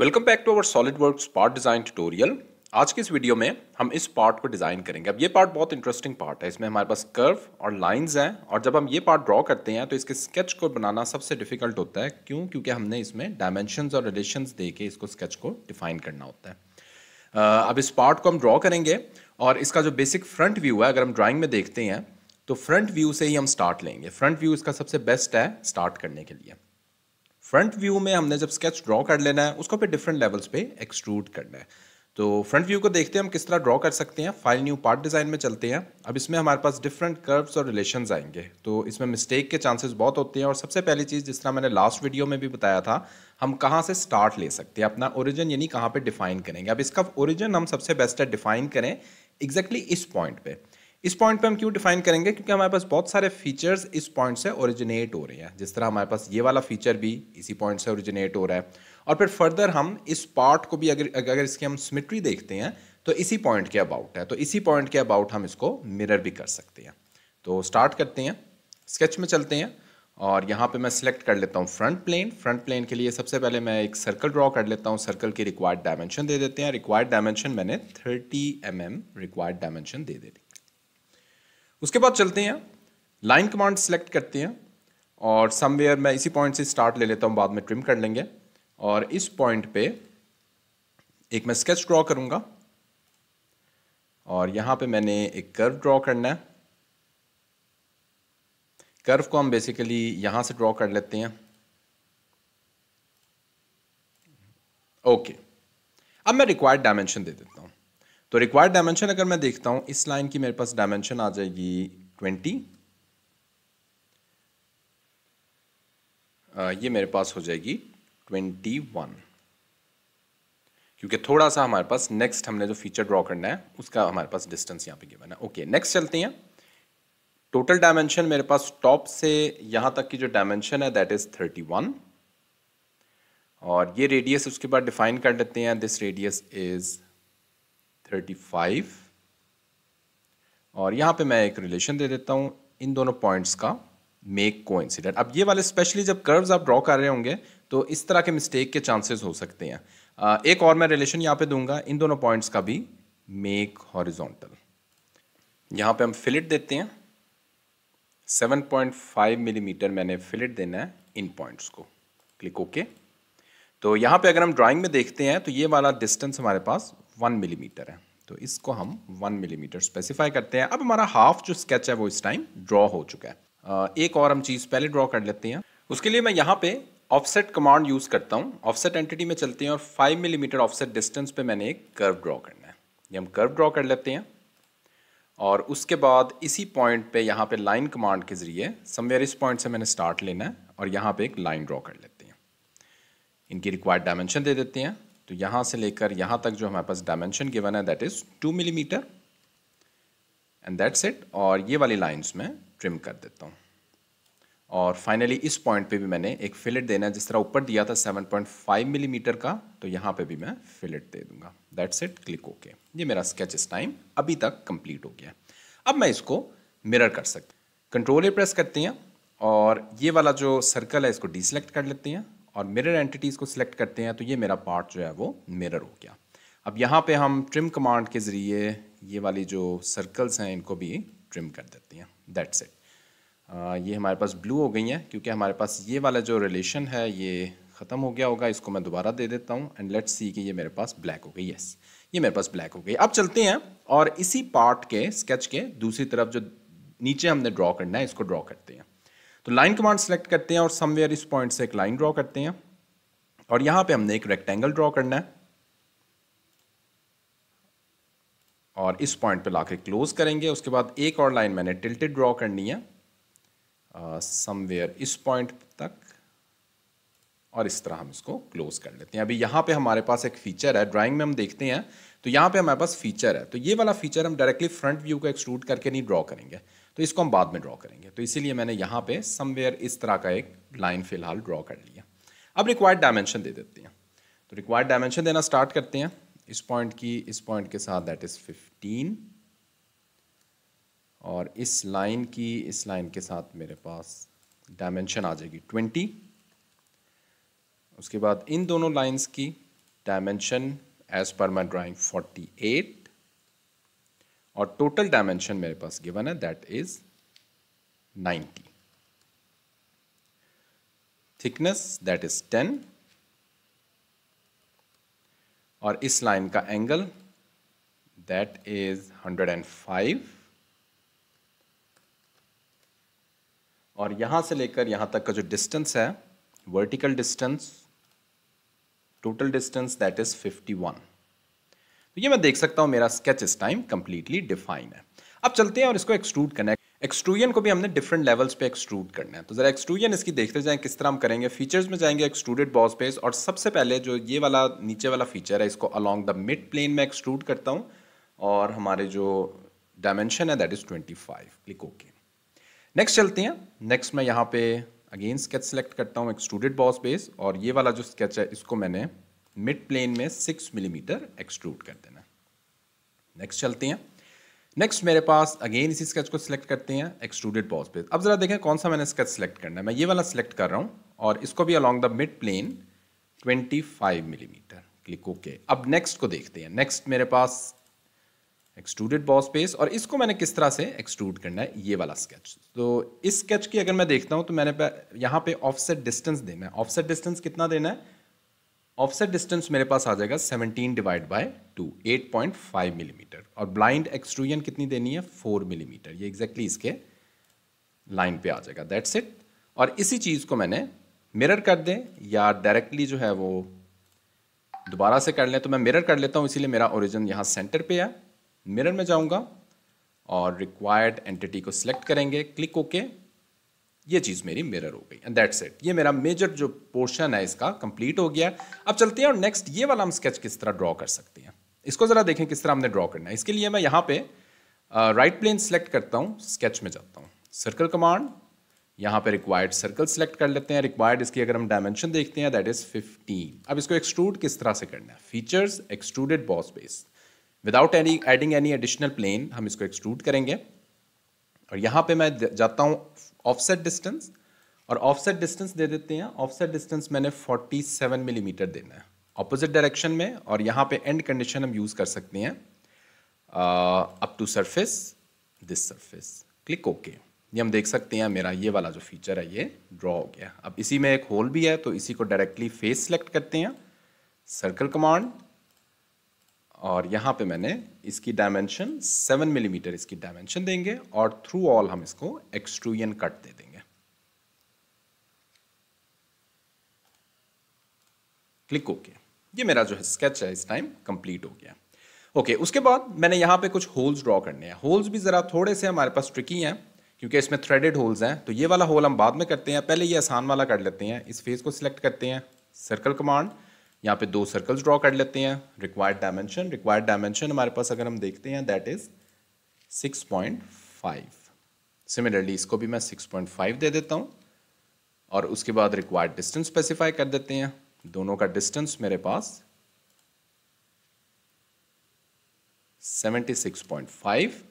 Welcome back to our solid work part design tutorial आज के इस वीडियो में हम इस पार्ट को डिज़ाइन करेंगे अब ये पार्ट बहुत इंटरेस्टिंग पार्ट है इसमें हमारे पास कर्व और लाइंस हैं और जब हम ये पार्ट ड्रॉ करते हैं तो इसके स्केच को बनाना सबसे डिफिकल्ट होता है क्यों क्योंकि हमने इसमें डायमेंशन और रिलेशन दे के इसको स्केच को डिफाइन करना होता है अब इस पार्ट को हम ड्रॉ करेंगे और इसका जो बेसिक फ्रंट व्यू है अगर हम ड्राॅइंग में देखते हैं तो फ्रंट व्यू से ही हम स्टार्ट लेंगे फ्रंट व्यू इसका सबसे बेस्ट है स्टार्ट करने के लिए फ्रंट व्यू में हमने जब स्केच ड्रॉ कर लेना है उसको फिर डिफरेंट लेवल्स पे एक्सट्रूड करना है तो फ्रंट व्यू को देखते हैं हम किस तरह ड्रॉ कर सकते हैं फाइल न्यू पार्ट डिज़ाइन में चलते हैं अब इसमें हमारे पास डिफरेंट कर्व्स और रिलेशन आएंगे तो इसमें मिस्टेक के चांसेस बहुत होते हैं और सबसे पहली चीज़ जिस तरह मैंने लास्ट वीडियो में भी बताया था हम कहाँ से स्टार्ट ले सकते हैं अपना ओरिजिन यानी कहाँ पर डिफाइन करेंगे अब इसका ओरिजिन हम सबसे बेस्ट है डिफाइन करें एग्जैक्टली exactly इस पॉइंट पे इस पॉइंट पे हम क्यों डिफाइन करेंगे क्योंकि हमारे पास बहुत सारे फीचर्स इस पॉइंट से ओरिजिनेट हो रहे हैं जिस तरह हमारे पास ये वाला फीचर भी इसी पॉइंट से ओरिजिनेट हो रहा है और फिर फर्दर हम इस पार्ट को भी अगर अगर इसकी हम सिमिट्री देखते हैं तो इसी पॉइंट के अबाउट है तो इसी पॉइंट के अबाउट हम इसको मिरर भी कर सकते हैं तो स्टार्ट करते हैं स्केच में चलते हैं और यहाँ पे मैं सिलेक्ट कर लेता हूँ फ्रंट प्लेन फ्रंट प्लेन के लिए सबसे पहले मैं एक सर्कल ड्रॉ कर लेता हूँ सर्कल की रिक्वायर्ड डायमेंशन दे देते हैं रिक्वायर्ड डायमेंशन मैंने 30 एम एम रिक्वायर्ड डायमेंशन दे दे दी उसके बाद चलते हैं लाइन कमांड सेलेक्ट करते हैं और समवेयर मैं इसी पॉइंट से स्टार्ट ले लेता हूँ बाद में ट्रिम कर लेंगे और इस पॉइंट पे एक मैं स्केच ड्रॉ करूँगा और यहाँ पे मैंने एक कर्व ड्रॉ करना है कर्व को हम बेसिकली यहाँ से ड्रॉ कर लेते हैं ओके अब मैं रिक्वायर्ड डायमेंशन दे देता हूँ तो रिक्वायर्ड डायमेंशन अगर मैं देखता हूं इस लाइन की मेरे पास डायमेंशन आ जाएगी ट्वेंटी ये मेरे पास हो जाएगी ट्वेंटी वन क्योंकि थोड़ा सा हमारे पास नेक्स्ट हमने जो फीचर ड्रॉ करना है उसका हमारे पास डिस्टेंस यहां पे गिवन है ओके नेक्स्ट चलते हैं टोटल डायमेंशन मेरे पास टॉप से यहां तक की जो डायमेंशन है दैट इज थर्टी वन और ये रेडियस उसके बाद डिफाइन कर लेते हैं दिस रेडियस इज़ 35 और यहाँ पे मैं एक रिलेशन दे देता हूँ इन दोनों पॉइंट्स का मेक को इंसिडेंट अब ये वाले स्पेशली जब कर्व्स आप ड्रॉ कर रहे होंगे तो इस तरह के मिस्टेक के चांसेस हो सकते हैं एक और मैं रिलेशन यहाँ पे दूंगा इन दोनों पॉइंट्स का भी मेक हॉरिजॉन्टल यहाँ पे हम फिलिट देते हैं 7.5 मिलीमीटर mm मैंने फिलिट देना है इन पॉइंट्स को क्लिक ओके तो यहाँ पे अगर हम ड्राइंग में देखते हैं तो ये वाला डिस्टेंस हमारे पास वन मिलीमीटर है तो इसको हम वन मिलीमीटर स्पेसिफाई करते हैं अब हमारा हाफ जो स्केच है वो इस टाइम ड्रॉ हो चुका है एक और हम चीज़ पहले ड्रॉ कर लेते हैं उसके लिए मैं यहाँ पे ऑफसेट कमांड यूज़ करता हूँ ऑफसेट एंटिटी में चलते हैं और फाइव मिलीमीटर ऑफसेट डिस्टेंस पे मैंने एक कर्व ड्रॉ करना है ये हम कर्व ड्रॉ कर लेते हैं और उसके बाद इसी पॉइंट पे यहाँ पे लाइन कमांड के ज़रिए समवेयर इस पॉइंट से मैंने स्टार्ट लेना है और यहाँ पे एक लाइन ड्रॉ कर लेते हैं इनकी रिक्वायर्ड डायमेंशन दे देते हैं तो यहां से लेकर यहां तक जो हमारे पास डायमेंशन गिवन है that is two millimetre and that's it और ये वाली लाइंस में ट्रिम कर देता हूँ और फाइनली इस पॉइंट पे भी मैंने एक फिलेट देना है जिस तरह ऊपर दिया था 7.5 मिलीमीटर mm का तो यहाँ पे भी मैं फिलेट दे दूंगा दैट्स इट क्लिक ओके ये मेरा स्केच इस टाइम अभी तक कंप्लीट हो गया अब मैं इसको मिरर कर सकती कंट्रोल ए प्रेस करती हैं और ये वाला जो सर्कल है इसको डिसलेक्ट कर लेती हैं और मिरर एंटिटीज़ को सिलेक्ट करते हैं तो ये मेरा पार्ट जो है वो मिरर हो गया अब यहाँ पे हम ट्रिम कमांड के ज़रिए ये वाली जो सर्कल्स हैं इनको भी ट्रिम कर देते हैं दैट्स इट ये हमारे पास ब्लू हो गई हैं क्योंकि हमारे पास ये वाला जो रिलेशन है ये ख़त्म हो गया होगा इसको मैं दोबारा दे देता हूँ एंड लेट्स सी कि ये मेरे पास ब्लैक हो गई यस ये मेरे पास ब्लैक हो गई अब चलते हैं और इसी पार्ट के स्केच के दूसरी तरफ जो नीचे हमने ड्रॉ करना है इसको ड्रॉ करते हैं तो लाइन कमांड सेलेक्ट करते हैं और समवेयर इस पॉइंट से एक लाइन ड्रॉ करते हैं और यहाँ पे हमने एक रेक्टेंगल ड्रॉ करना है और इस पॉइंट पे लाके क्लोज करेंगे उसके बाद एक और लाइन मैंने टिल्टेड ड्रॉ करनी है समवेयर इस पॉइंट तक और इस तरह हम इसको क्लोज कर लेते हैं अभी यहाँ पे हमारे पास एक फीचर है ड्राइंग में हम देखते हैं तो यहाँ पे हमारे पास फीचर है तो ये वाला फीचर हम डायरेक्टली फ्रंट व्यू को एक्सट्रूड करके नहीं ड्रॉ करेंगे तो इसको हम बाद में ड्रॉ करेंगे तो इसीलिए मैंने यहाँ पे समवेयर इस तरह का एक लाइन फिलहाल ड्रॉ कर लिया अब रिक्वायर्ड डायमेंशन दे देते हैं तो रिक्वायर्ड डायमेंशन देना स्टार्ट करते हैं इस पॉइंट की इस पॉइंट के साथ दैट इज़ फिफ्टीन और इस लाइन की इस लाइन के साथ मेरे पास डायमेंशन आ जाएगी ट्वेंटी उसके बाद इन दोनों लाइंस की dimension as per my drawing forty eight और टोटल डायमेंशन मेरे पास गिवन है that is 90 thickness that is 10 और इस लाइन का एंगल दैट इज 105 और यहां से लेकर यहां तक का जो डिस्टेंस है vertical distance total distance that is 51 तो ये मैं देख सकता हूँ मेरा स्केच इस टाइम कम्प्लीटली डिफाइन है अब चलते हैं और इसको एक्सट्रूड करना है एक्सट्रूजन को भी हमने डिफरेंट लेवल्स पे एक्सट्रूड करना है तो ज़रा एक्सट्रूजन इसकी देखते जाएं किस तरह हम करेंगे फीचर्स में जाएंगे एक्सट्रूडेड बॉस पेस और सबसे पहले जो ये वाला नीचे वाला फीचर है इसको अलॉन्ग द मिड प्लेन में एक्सट्रूड करता हूँ और हमारे जो डायमेंशन है that is twenty five click okay next चलते हैं नेक्स्ट मैं यहाँ पे अगेन स्केच सेलेक्ट करता हूँ एक्सट्रूडेड बॉस बेस और ये वाला जो स्केच है इसको मैंने मिड प्लेन में सिक्स मिलीमीटर एक्सट्रूड कर देना नेक्स्ट चलते हैं नेक्स्ट मेरे पास अगेन इसी स्केच को सिलेक्ट करते हैं एक्सट्रूडेड बॉस पे अब ज़रा देखें कौन सा मैंने स्केच सिलेक्ट करना है मैं ये वाला सिलेक्ट कर रहा हूँ और इसको भी along the mid plane 25 millimetre click okay अब नेक्स्ट को देखते हैं नेक्स्ट मेरे पास एक्सट्रूडेड बॉस पेस और इसको मैंने किस तरह से एक्सट्रूड करना है ये वाला स्केच तो इस स्केच की अगर मैं देखता हूँ तो मैंने यहाँ पे ऑफसेट डिस्टेंस देना है ऑफसेट डिस्टेंस कितना देना है ऑफसेट डिस्टेंस मेरे पास आ जाएगा 17 divide by two eight point five millimetre और ब्लाइंड एक्सट्रूजन कितनी देनी है फोर मिलीमीटर ये एग्जैक्टली exactly इसके लाइन पे आ जाएगा दैट्स इट और इसी चीज़ को मैंने मिरर कर दें या डायरेक्टली जो है वो दोबारा से कर लें तो मैं मिरर कर लेता हूँ इसीलिए मेरा ओरिजिन यहाँ सेंटर पे है मिरर में जाऊँगा और रिक्वायर्ड एंटिटी को सिलेक्ट करेंगे क्लिक ओके okay, ये चीज़ मेरी मिरर हो गई एंड दैट्स इट ये मेरा मेजर जो पोर्शन है इसका कंप्लीट हो गया अब चलते हैं और नेक्स्ट ये वाला हम स्केच किस तरह ड्रॉ कर सकते हैं इसको ज़रा देखें किस तरह हमने ड्रॉ करना है इसके लिए मैं यहाँ पे राइट प्लेन सेलेक्ट करता हूँ स्केच में जाता हूँ सर्कल कमांड यहाँ पे रिक्वायर्ड सर्कल सेलेक्ट कर लेते हैं रिक्वायर्ड इसकी अगर हम डायमेंशन देखते हैं दैट इज़ फिफ्टीन अब इसको एक्सट्रूड किस तरह से करना है features extruded boss base without any adding any additional plane हम इसको एक्सट्रूड करेंगे और यहाँ पे मैं जाता हूँ ऑफसेट डिस्टेंस और ऑफसेट डिस्टेंस दे देते हैं ऑफसेट डिस्टेंस मैंने 47 मिलीमीटर देना है ऑपोजिट डायरेक्शन में और यहाँ पे एंड कंडीशन हम यूज़ कर सकते हैं up to surface this surface click okay ये हम देख सकते हैं मेरा ये वाला जो फीचर है ये ड्रॉ हो गया अब इसी में एक होल भी है तो इसी को डायरेक्टली फेस सेलेक्ट करते हैं सर्कल कमांड और यहाँ पे मैंने इसकी डायमेंशन सेवन मिलीमीटर इसकी डायमेंशन देंगे और थ्रू ऑल हम इसको एक्सट्रूजन कट दे देंगे क्लिक ओके ये मेरा जो है स्केच है इस टाइम कंप्लीट हो गया ओके okay, उसके बाद मैंने यहाँ पे कुछ होल्स ड्रॉ करने हैं होल्स भी ज़रा थोड़े से हमारे पास ट्रिकी हैं क्योंकि इसमें थ्रेडेड होल्स हैं तो ये वाला होल हम बाद में करते हैं पहले ये आसान वाला कर लेते हैं इस फेस को सिलेक्ट करते हैं सर्कल कमांड यहाँ पे दो सर्कल्स ड्रॉ कर लेते हैं रिक्वायर्ड डायमेंशन रिक्वायर्ड डायमेंशन हमारे पास अगर हम देखते हैं दैट इज 6.5 सिमिलरली इसको भी मैं 6.5 दे देता हूँ और उसके बाद रिक्वायर्ड डिस्टेंस स्पेसिफाई कर देते हैं दोनों का डिस्टेंस मेरे पास 76.5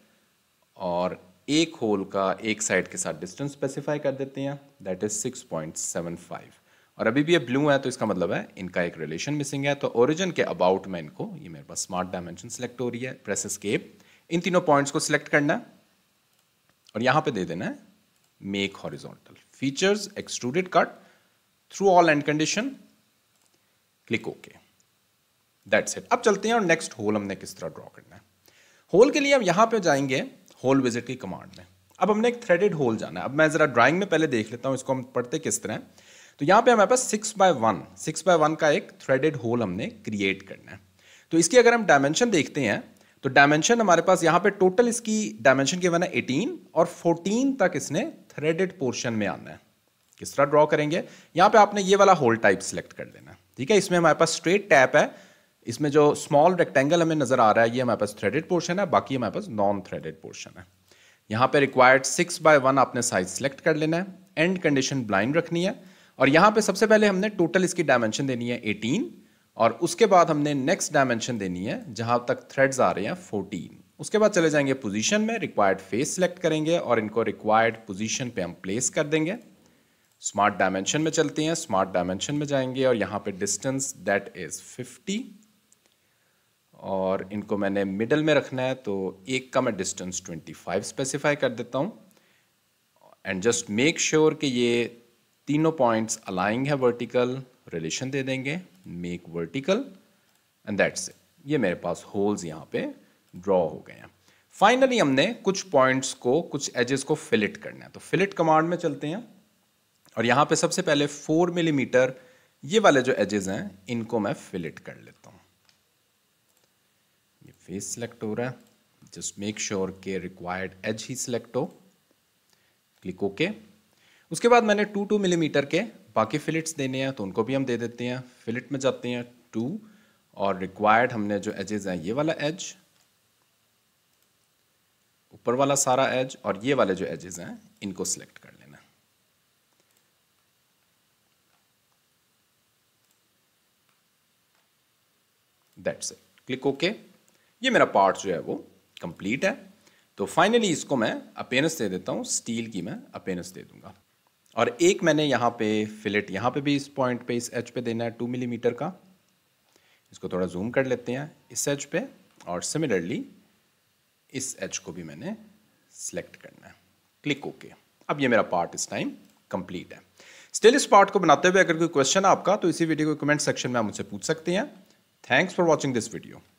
और एक होल का एक साइड के साथ डिस्टेंस स्पेसिफाई कर देते हैं दैट इज 6.75 और अभी भी ये ब्लू है तो इसका मतलब है इनका एक रिलेशन मिसिंग है तो ओरिजिन के अबाउट में इनको ये मेरे पास स्मार्ट डायमेंशन सेलेक्ट हो रही है प्रेस स्केप इन तीनों पॉइंट्स को सिलेक्ट करना और यहां पे दे देना है make horizontal features extruded cut through all end condition click okay that's it अब चलते हैं और नेक्स्ट होल हमने किस तरह ड्रॉ करना है होल के लिए हम यहां पे जाएंगे होल विजिट की कमांड में अब हमने एक थ्रेडेड होल जाना है अब मैं ज़रा ड्राइंग में पहले देख लेता हूं इसको हम पढ़ते किस तरह है तो यहाँ पे हमारे पास six by one six by one का एक थ्रेडेड होल हमने क्रिएट करना है तो इसकी अगर हम डायमेंशन देखते हैं तो डायमेंशन हमारे पास यहाँ पे टोटल इसकी डायमेंशन के बना है एटीन और फोर्टीन तक इसने थ्रेडेड पोर्शन में आना है किस तरह ड्रॉ करेंगे यहाँ पे आपने ये वाला होल टाइप सिलेक्ट कर देना है ठीक है इसमें हमारे पास स्ट्रेट टैप है इसमें जो स्मॉल रेक्टेंगल हमें नजर आ रहा है ये हमारे पास थ्रेडेड पोर्शन है बाकी हमारे पास नॉन थ्रेडेड पोर्शन है यहाँ पे रिक्वायर्ड सिक्स बाय वन आपने साइज सेलेक्ट कर लेना है एंड कंडीशन ब्लाइंड रखनी है और यहां पे सबसे पहले हमने टोटल इसकी डायमेंशन देनी है एटीन और उसके बाद हमने नेक्स्ट डायमेंशन देनी है जहां तक थ्रेड्स आ रहे हैं फोर्टीन उसके बाद चले जाएंगे पोजीशन में रिक्वायर्ड फेस सेलेक्ट करेंगे और इनको रिक्वायर्ड पोजीशन पे हम प्लेस कर देंगे स्मार्ट डायमेंशन में चलते हैं स्मार्ट डायमेंशन में जाएंगे और यहाँ पे डिस्टेंस दैट इज 50 और इनको मैंने मिडल में रखना है तो एक का मैं डिस्टेंस 25 स्पेसिफाई कर देता हूँ एंड जस्ट मेक श्योर कि ये तीनों पॉइंट्स अलाइंग है वर्टिकल रिलेशन दे देंगे make vertical and that's it ये मेरे पास होल्स यहाँ पे ड्रॉ हो गए हैं फाइनली हमने कुछ पॉइंट्स को कुछ एजेस को फिलिट करना है तो फिलिट कमांड में चलते हैं और यहाँ पे सबसे पहले फोर मिलीमीटर ये वाले जो एजेस हैं इनको मैं फिलिट कर लेता हूँ ये फेस सिलेक्ट हो रहा है जस्ट मेक श्योर के रिक्वायर्ड एज ही सिलेक्ट हो क्लिक ओके okay. उसके बाद मैंने टू टू मिलीमीटर के बाकी फिलिट्स देने हैं तो उनको भी हम दे देते हैं फिलिट में जाते हैं टू और रिक्वायर्ड हमने जो एजेज हैं ये वाला एज ऊपर वाला सारा एज और ये वाले जो एजेस हैं इनको सिलेक्ट कर लेना दैट्स इट क्लिक ओके ये मेरा पार्ट जो है वो कंप्लीट है तो फाइनली इसको मैं अपेनस दे देता हूँ स्टील की मैं अपेनस दे दूंगा और एक मैंने यहाँ पे फिलेट यहाँ पे भी इस पॉइंट पे इस एच पे देना है टू मिलीमीटर का इसको थोड़ा जूम कर लेते हैं इस एच पे और सिमिलरली इस एच को भी मैंने सेलेक्ट करना है क्लिक ओके okay. अब ये मेरा पार्ट इस टाइम कंप्लीट है स्टिल इस पार्ट को बनाते हुए अगर कोई क्वेश्चन है आपका तो इसी वीडियो को कमेंट सेक्शन में आप मुझसे पूछ सकते हैं thanks for watching this video